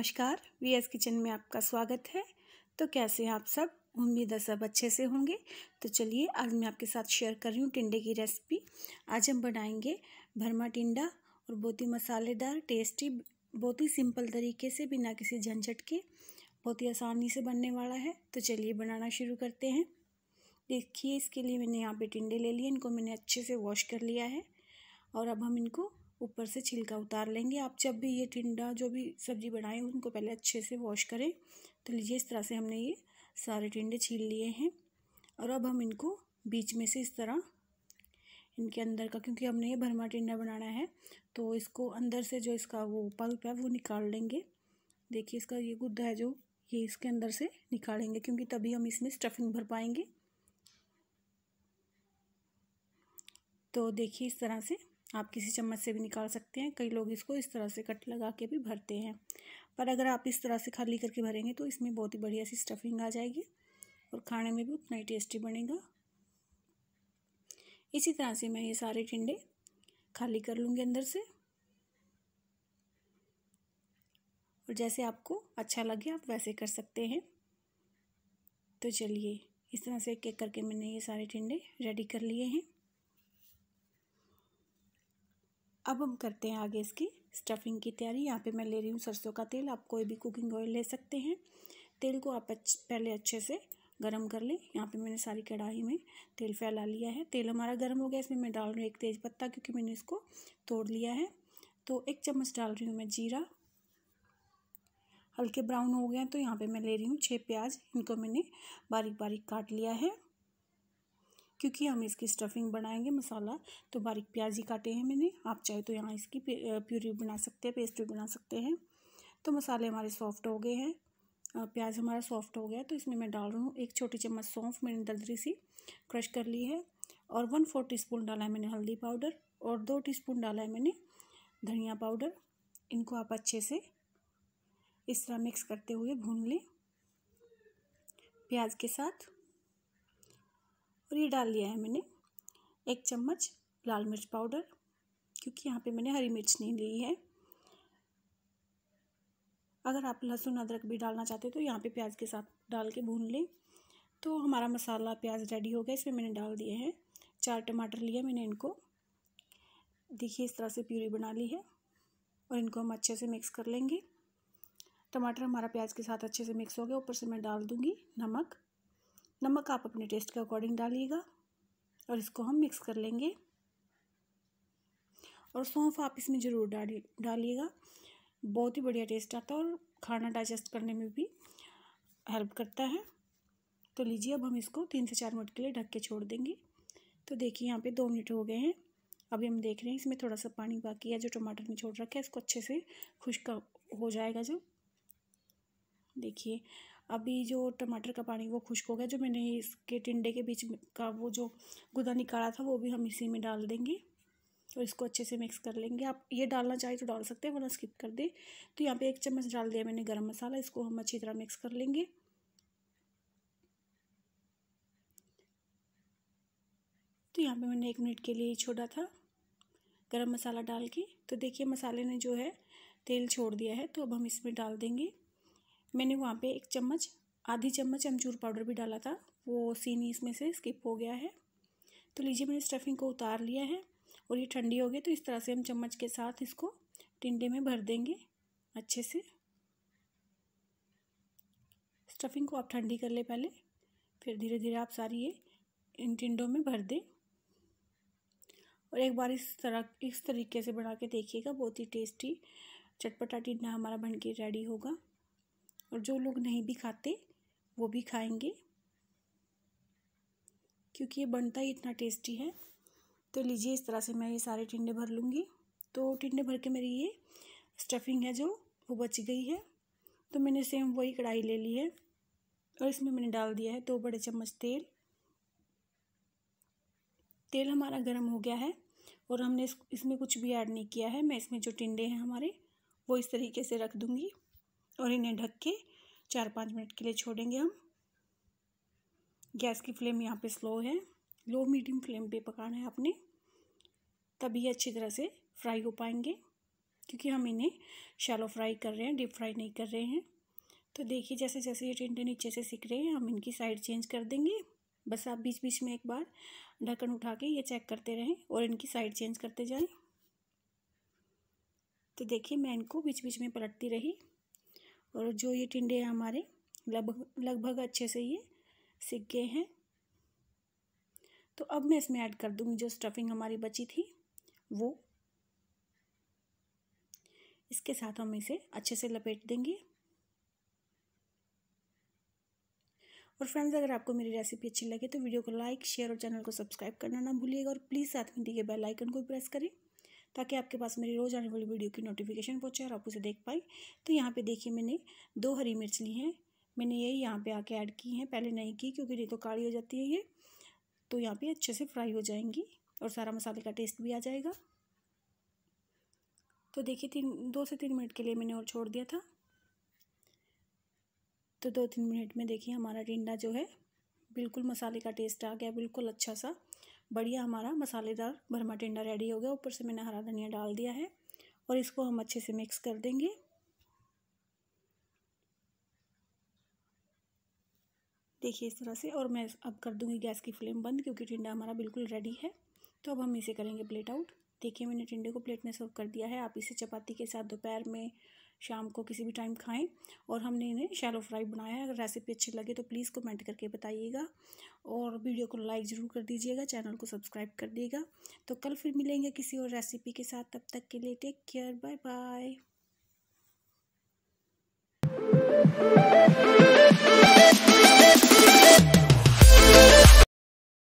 नमस्कार V S kitchen में आपका स्वागत है तो कैसे हैं आप सब उम्मीद है सब अच्छे से होंगे तो चलिए आज मैं आपके साथ शेयर कर रही हूँ टिंडे की रेसिपी आज हम बनाएंगे भरमा टिंडा और बहुत ही मसालेदार टेस्टी बहुत ही सिंपल तरीके से बिना किसी झंझट के बहुत ही आसानी से बनने वाला है तो चलिए बनाना शुरू करते हैं देखिए इसके लिए मैंने यहाँ पर टिंडे ले लिए इनको मैंने अच्छे से वॉश कर लिया है और अब हम इनको ऊपर से छिलका उतार लेंगे आप जब भी ये टिंडा जो भी सब्ज़ी बनाएं उनको पहले अच्छे से वॉश करें तो लीजिए इस तरह से हमने ये सारे टिंडे छील लिए हैं और अब हम इनको बीच में से इस तरह इनके अंदर का क्योंकि हमने ये भरमा टिंडा बनाना है तो इसको अंदर से जो इसका वो पल्प है वो निकाल लेंगे देखिए इसका ये गुद्दा है जो ये इसके अंदर से निकालेंगे क्योंकि तभी हम इसमें स्टफिंग भर पाएंगे तो देखिए इस तरह से आप किसी चम्मच से भी निकाल सकते हैं कई लोग इसको इस तरह से कट लगा के भी भरते हैं पर अगर आप इस तरह से खाली करके भरेंगे तो इसमें बहुत ही बढ़िया सी स्टफिंग आ जाएगी और खाने में भी उतना ही टेस्टी बनेगा इसी तरह से मैं ये सारे टिंडे खाली कर लूँगी अंदर से और जैसे आपको अच्छा लगे आप वैसे कर सकते हैं तो चलिए इस तरह से एक एक करके मैंने ये सारे टिंडे रेडी कर लिए हैं अब हम करते हैं आगे इसकी स्टफिंग की तैयारी यहाँ पे मैं ले रही हूँ सरसों का तेल आप कोई भी कुकिंग ऑयल ले सकते हैं तेल को आप अच्छ, पहले अच्छे से गरम कर लें यहाँ पे मैंने सारी कढ़ाई में तेल फैला लिया है तेल हमारा गर्म हो गया इसमें मैं डाल रही हूँ एक तेज़ पत्ता क्योंकि मैंने इसको तोड़ लिया है तो एक चम्मच डाल रही हूँ मैं जीरा हल्के ब्राउन हो गए तो यहाँ पे मैं ले रही हूँ छः प्याज इनको मैंने बारीक बारीक काट लिया है क्योंकि हम इसकी स्टफिंग बनाएंगे मसाला तो बारीक प्याज ही काटे हैं मैंने आप चाहे तो यहाँ इसकी प्यूरी बना सकते हैं पेस्ट भी बना सकते हैं तो मसाले हमारे सॉफ्ट हो गए हैं प्याज हमारा सॉफ्ट हो गया तो इसमें मैं डाल रहा हूँ एक छोटी चम्मच सौंफ मैंने दलदरी सी क्रश कर ली है और वन फोर स्पून डाला है मैंने हल्दी पाउडर और दो स्पून डाला है मैंने धनिया पाउडर इनको आप अच्छे से इस तरह मिक्स करते हुए भून लें प्याज के साथ और ये डाल लिया है मैंने एक चम्मच लाल मिर्च पाउडर क्योंकि यहाँ पे मैंने हरी मिर्च नहीं ली है अगर आप लहसुन अदरक भी डालना चाहते हो तो यहाँ पे प्याज के साथ डाल के भून लें तो हमारा मसाला प्याज रेडी हो गया इसमें मैंने डाल दिए हैं चार टमाटर लिए मैंने इनको देखिए इस तरह से प्यूरी बना ली है और इनको हम अच्छे से मिक्स कर लेंगे टमाटर हमारा प्याज के साथ अच्छे से मिक्स हो गया ऊपर से मैं डाल दूँगी नमक नमक आप अपने टेस्ट के अकॉर्डिंग डालिएगा और इसको हम मिक्स कर लेंगे और सौंफ आप इसमें ज़रूर डाली डालिएगा बहुत ही बढ़िया टेस्ट आता है और खाना डाइजेस्ट करने में भी हेल्प करता है तो लीजिए अब हम इसको तीन से चार मिनट के लिए ढक के छोड़ देंगे तो देखिए यहाँ पे दो मिनट हो गए हैं अभी हम देख रहे हैं इसमें थोड़ा सा पानी बाकी है जो टमाटर ने छोड़ रखा है इसको अच्छे से खुश्क हो जाएगा जब देखिए अभी जो टमाटर का पानी वो खुश्क हो गया जो मैंने इसके टिंडे के बीच का वो जो गुदा निकाला था वो भी हम इसी में डाल देंगे और तो इसको अच्छे से मिक्स कर लेंगे आप ये डालना चाहे तो डाल सकते हैं वरना स्किप कर दें तो यहाँ पे एक चम्मच डाल दिया मैंने गरम मसाला इसको हम अच्छी तरह मिक्स कर लेंगे तो यहाँ पे मैंने एक मिनट के लिए छोड़ा था गरम मसाला डाल के तो देखिए मसाले ने जो है तेल छोड़ दिया है तो अब हम इसमें डाल देंगे मैंने वहाँ पे एक चम्मच आधी चम्मच अमचूर पाउडर भी डाला था वो सीन इसमें से स्किप हो गया है तो लीजिए मैंने स्टफिंग को उतार लिया है और ये ठंडी हो गई तो इस तरह से हम चम्मच के साथ इसको टिंडे में भर देंगे अच्छे से स्टफिंग को आप ठंडी कर ले पहले फिर धीरे धीरे आप सारी ये इन टिंडों में भर दें और एक बार इस तरह इस तरीके से बना के देखिएगा बहुत ही टेस्टी चटपटा टिंडा हमारा बन के रेडी होगा और जो लोग नहीं भी खाते वो भी खाएंगे क्योंकि ये बनता ही इतना टेस्टी है तो लीजिए इस तरह से मैं ये सारे टिंडे भर लूँगी तो टिंडे भर के मेरी ये स्टफिंग है जो वो बच गई है तो मैंने सेम वही कढ़ाई ले ली है और इसमें मैंने डाल दिया है दो बड़े चम्मच तेल तेल हमारा गर्म हो गया है और हमने इसमें कुछ भी ऐड नहीं किया है मैं इसमें जो टिंडे हैं हमारे वो इस तरीके से रख दूँगी और इन्हें ढक के चार पाँच मिनट के लिए छोड़ेंगे हम गैस की फ्लेम यहाँ पे स्लो है लो मीडियम फ्लेम पे पकाना है आपने तभी अच्छी तरह से फ्राई हो पाएंगे क्योंकि हम इन्हें शैलो फ्राई कर रहे हैं डीप फ्राई नहीं कर रहे हैं तो देखिए जैसे जैसे ये टिंडे नीचे से सीख रहे हैं हम इनकी साइड चेंज कर देंगे बस आप बीच बीच में एक बार ढक्कन उठा के ये चेक करते रहें और इनकी साइड चेंज करते जाएं तो देखिए मैं इनको बीच बीच में पलटती रही और जो ये टिंडे हैं हमारे लगभग लगभग अच्छे से ये सीख गए हैं तो अब मैं इसमें ऐड कर दूँगी जो स्टफिंग हमारी बची थी वो इसके साथ हम इसे अच्छे से लपेट देंगे और फ्रेंड्स अगर आपको मेरी रेसिपी अच्छी लगे तो वीडियो को लाइक शेयर और चैनल को सब्सक्राइब करना ना भूलिएगा और प्लीज़ साथ में दिए बेल आइकन को प्रेस करें ताकि आपके पास मेरी रोज़ आने वाली वीडियो की नोटिफिकेशन पहुँचे और आप उसे देख पाएँ तो यहाँ पर देखिए मैंने दो हरी मिर्च ली हैं मैंने यही यहाँ पर आके ऐड की हैं पहले नहीं की क्योंकि नहीं तो काली हो जाती है ये तो यहाँ पर अच्छे से फ्राई हो जाएंगी और सारा मसाले का टेस्ट भी आ जाएगा तो देखिए तीन दो से तीन मिनट के लिए मैंने और छोड़ दिया था तो दो तीन मिनट में देखिए हमारा टिंडा जो है बिल्कुल मसाले का टेस्ट आ गया बिल्कुल अच्छा सा बढ़िया हमारा मसालेदार भरमा टिंडा रेडी हो गया ऊपर से मैंने हरा धनिया डाल दिया है और इसको हम अच्छे से मिक्स कर देंगे देखिए इस तरह से और मैं अब कर दूंगी गैस की फ्लेम बंद क्योंकि टिंडा हमारा बिल्कुल रेडी है तो अब हम इसे करेंगे प्लेट आउट देखिए मैंने टिंडे को प्लेट में सर्व कर दिया है आप इसे चपाती के साथ दोपहर में शाम को किसी भी टाइम खाएं और हमने इन्हें शैलो फ्राई बनाया है अगर रेसिपी अच्छी लगे तो प्लीज़ कमेंट करके बताइएगा और वीडियो को लाइक ज़रूर कर दीजिएगा चैनल को सब्सक्राइब कर दिएगा तो कल फिर मिलेंगे किसी और रेसिपी के साथ तब तक के लिए टेक केयर बाय बाय